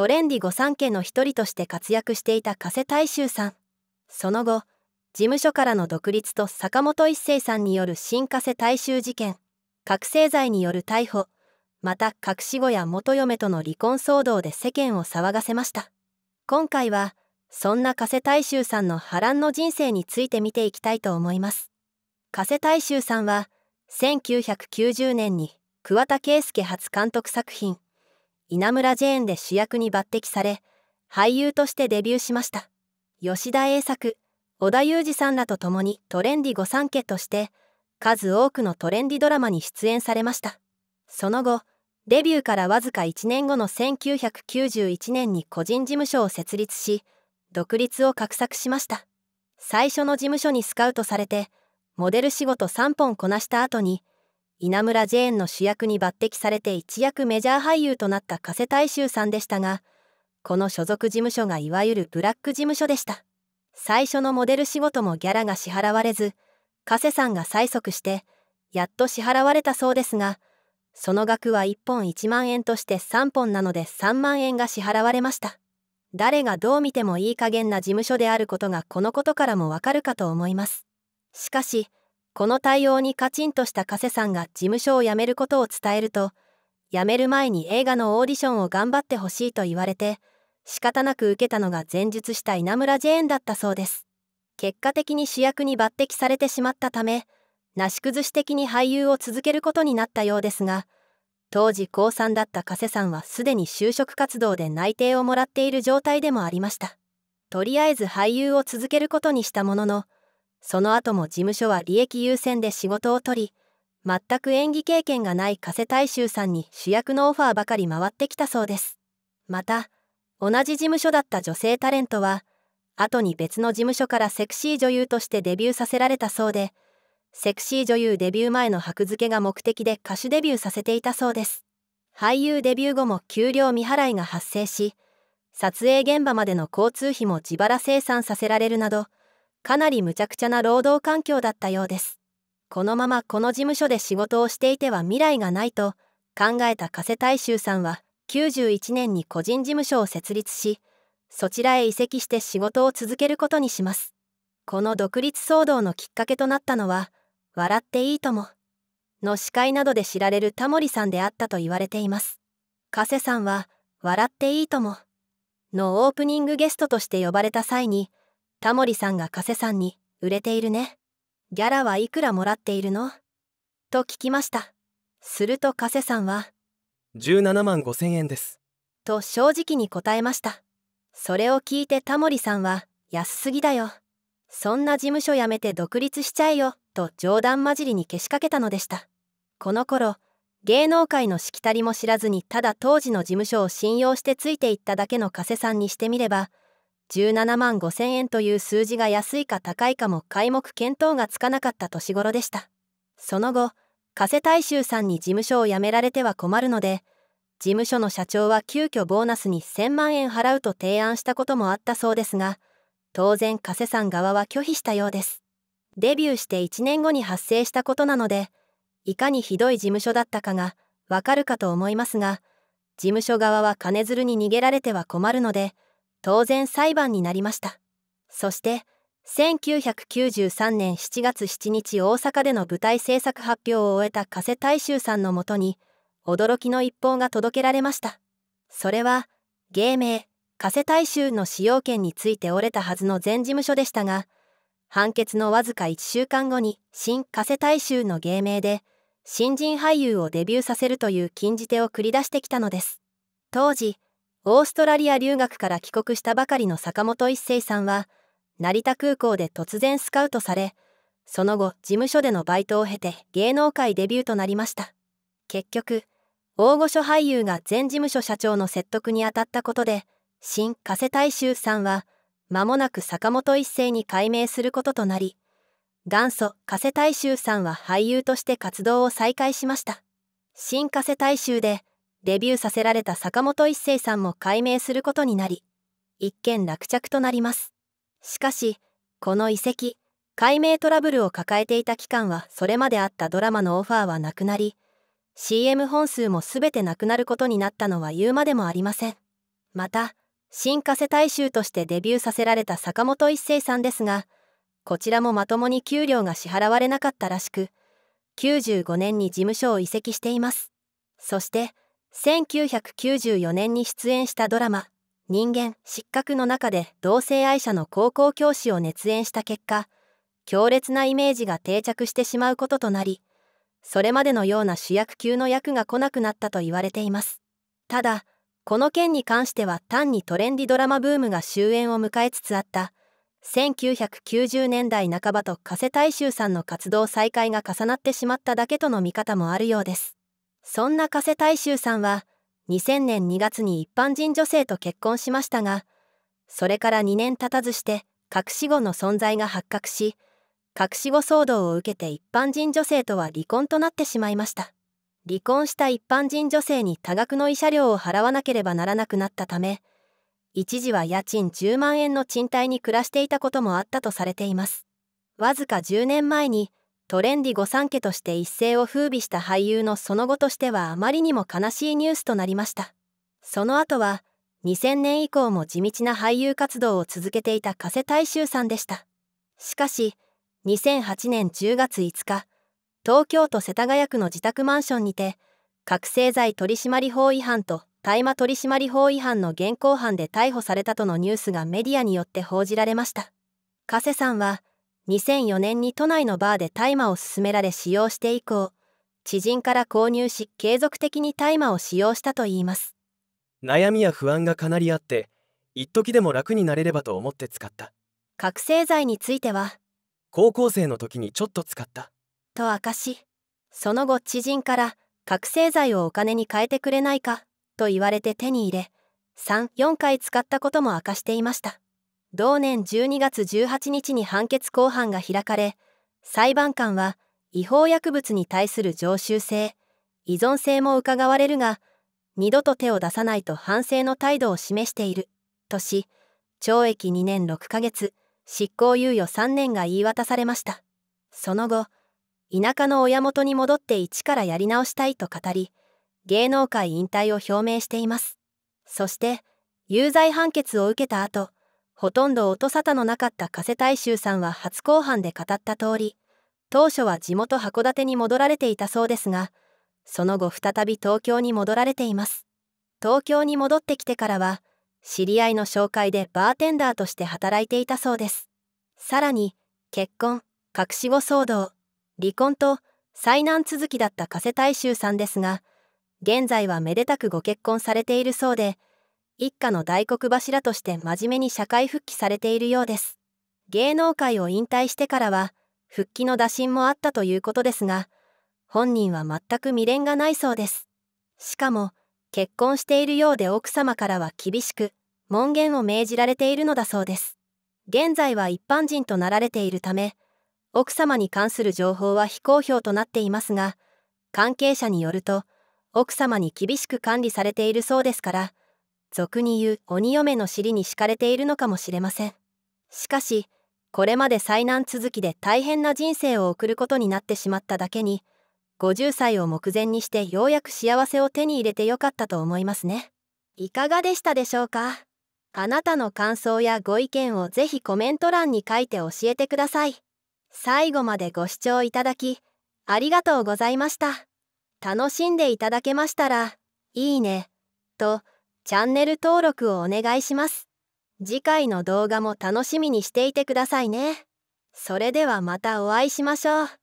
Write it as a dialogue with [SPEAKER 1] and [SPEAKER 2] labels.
[SPEAKER 1] トレンディ御三家の一人として活躍していた加瀬大衆さんその後事務所からの独立と坂本一生さんによる新加瀬大衆事件覚醒剤による逮捕また隠し子や元嫁との離婚騒動で世間を騒がせました今回はそんな加瀬大衆さんの波乱の人生について見ていきたいと思います加瀬大衆さんは1990年に桑田佳祐初監督作品稲村ジェーンで主役に抜擢され俳優としてデビューしました吉田栄作織田裕二さんらと共にトレンディ御三家として数多くのトレンディドラマに出演されましたその後デビューからわずか1年後の1991年に個人事務所を設立し独立を画策しました最初の事務所にスカウトされてモデル仕事3本こなした後に稲村ジェーンの主役に抜擢されて一躍メジャー俳優となった加瀬大衆さんでしたがこの所属事務所がいわゆるブラック事務所でした最初のモデル仕事もギャラが支払われず加瀬さんが催促してやっと支払われたそうですがその額は1本1万円として3本なので3万円が支払われました誰がどう見てもいい加減な事務所であることがこのことからもわかるかと思いますしかしこの対応にカチンとした加瀬さんが事務所を辞めることを伝えると辞める前に映画のオーディションを頑張ってほしいと言われて仕方なく受けたのが前述した稲村ジェーンだったそうです結果的に主役に抜擢されてしまったためなし崩し的に俳優を続けることになったようですが当時高3だった加瀬さんはすでに就職活動で内定をもらっている状態でもありましたとりあえず俳優を続けることにしたもののその後も事務所は利益優先で仕事を取り全く演技経験がない加瀬大衆さんに主役のオファーばかり回ってきたそうですまた同じ事務所だった女性タレントは後に別の事務所からセクシー女優としてデビューさせられたそうでセクシー女優デビュー前の箔付けが目的で歌手デビューさせていたそうです俳優デビュー後も給料未払いが発生し撮影現場までの交通費も自腹生産させられるなどかなりゃくちゃな労働環境だったようですこのままこの事務所で仕事をしていては未来がないと考えた加瀬大衆さんは91年に個人事務所を設立しそちらへ移籍して仕事を続けることにしますこの独立騒動のきっかけとなったのは「笑っていいとも」の司会などで知られるタモリさんであったと言われています加瀬さんは「笑っていいとも」のオープニングゲストとして呼ばれた際にタモリさんが加瀬さんに「売れているね」「ギャラはいくらもらっているの?」と聞きましたすると加瀬さんは「17万5千円です」と正直に答えましたそれを聞いてタモリさんは「安すぎだよ」そんな事務所辞めて独立しちゃえよと冗談交じりにけしかけたのでしたこの頃芸能界のしきたりも知らずにただ当時の事務所を信用してついていっただけの加瀬さんにしてみれば17万5000円という数字が安いか高いかも皆目見当がつかなかった年頃でした。その後、加瀬大衆さんに事務所を辞められては困るので、事務所の社長は急遽ボーナスに1000万円払うと提案したこともあったそうですが、当然加瀬さん側は拒否したようです。デビューして1年後に発生したことなので、いかにひどい事務所だったかがわかるかと思いますが、事務所側は金づるに逃げられては困るので、当然裁判になりましたそして1993年7月7日大阪での舞台制作発表を終えた加瀬大衆さんのもとに驚きの一報が届けられましたそれは芸名加瀬大衆の使用権について折れたはずの前事務所でしたが判決のわずか1週間後に新加瀬大衆の芸名で新人俳優をデビューさせるという禁じ手を繰り出してきたのです当時オーストラリア留学から帰国したばかりの坂本一生さんは成田空港で突然スカウトされその後事務所でのバイトを経て芸能界デビューとなりました結局大御所俳優が前事務所社長の説得に当たったことで新加瀬大衆さんは間もなく坂本一生に改名することとなり元祖加瀬大衆さんは俳優として活動を再開しました新加瀬大衆でデビューさせられた坂本一生さんも改名することになり一件落着となりますしかしこの遺跡改名トラブルを抱えていた期間はそれまであったドラマのオファーはなくなり CM 本数も全てなくなることになったのは言うまでもありませんまた新加瀬大衆としてデビューさせられた坂本一生さんですがこちらもまともに給料が支払われなかったらしく95年に事務所を移籍していますそして1994年に出演したドラマ「人間失格」の中で同性愛者の高校教師を熱演した結果強烈なイメージが定着してしまうこととなりそれまでのような主役級の役が来なくなったと言われていますただこの件に関しては単にトレンディドラマブームが終焉を迎えつつあった1990年代半ばと加瀬大衆さんの活動再開が重なってしまっただけとの見方もあるようですそんな加瀬大衆さんは2000年2月に一般人女性と結婚しましたがそれから2年経たずして隠し子の存在が発覚し隠し子騒動を受けて一般人女性とは離婚となってしまいました離婚した一般人女性に多額の慰謝料を払わなければならなくなったため一時は家賃10万円の賃貸に暮らしていたこともあったとされていますわずか10年前にトレンディ御三家として一世を風靡した俳優のその後としてはあまりにも悲しいニュースとなりましたその後は2000年以降も地道な俳優活動を続けていた加瀬大衆さんでしたしかし2008年10月5日東京都世田谷区の自宅マンションにて覚醒剤取締法違反と大麻取締法違反の現行犯で逮捕されたとのニュースがメディアによって報じられました加瀬さんは2004年に都内のバーで大麻を勧められ使用して以降知人から購入し継続的に大麻を使用したといいます悩みや不安がかなりあって一時でも楽になれればと思って使った覚醒剤については高校生の時にちょっと使ったと明かしその後知人から覚醒剤をお金に変えてくれないかと言われて手に入れ34回使ったことも明かしていました同年12月18日に判決公判が開かれ裁判官は違法薬物に対する常習性依存性も伺われるが二度と手を出さないと反省の態度を示しているとし懲役2年6ヶ月執行猶予3年が言い渡されましたその後田舎の親元に戻って一からやり直したいと語り芸能界引退を表明していますそして有罪判決を受けた後ほとんど音沙汰のなかった加瀬大衆さんは初公判で語った通り当初は地元函館に戻られていたそうですがその後再び東京に戻られています東京に戻ってきてからは知り合いの紹介でバーテンダーとして働いていたそうですさらに結婚隠し子騒動離婚と災難続きだった加瀬大衆さんですが現在はめでたくご結婚されているそうで一家の大黒柱として真面目に社会復帰されているようです芸能界を引退してからは復帰の打診もあったということですが本人は全く未練がないそうですしかも結婚しているようで奥様からは厳しく門限を命じられているのだそうです現在は一般人となられているため奥様に関する情報は非公表となっていますが関係者によると奥様に厳しく管理されているそうですから俗に言う鬼嫁の尻に敷かれているのかもしれませんしかしこれまで災難続きで大変な人生を送ることになってしまっただけに50歳を目前にしてようやく幸せを手に入れてよかったと思いますねいかがでしたでしょうかあなたの感想やご意見をぜひコメント欄に書いて教えてください最後までご視聴いただきありがとうございました楽しんでいただけましたらいいねとチャンネル登録をお願いします。次回の動画も楽しみにしていてくださいね。それではまたお会いしましょう。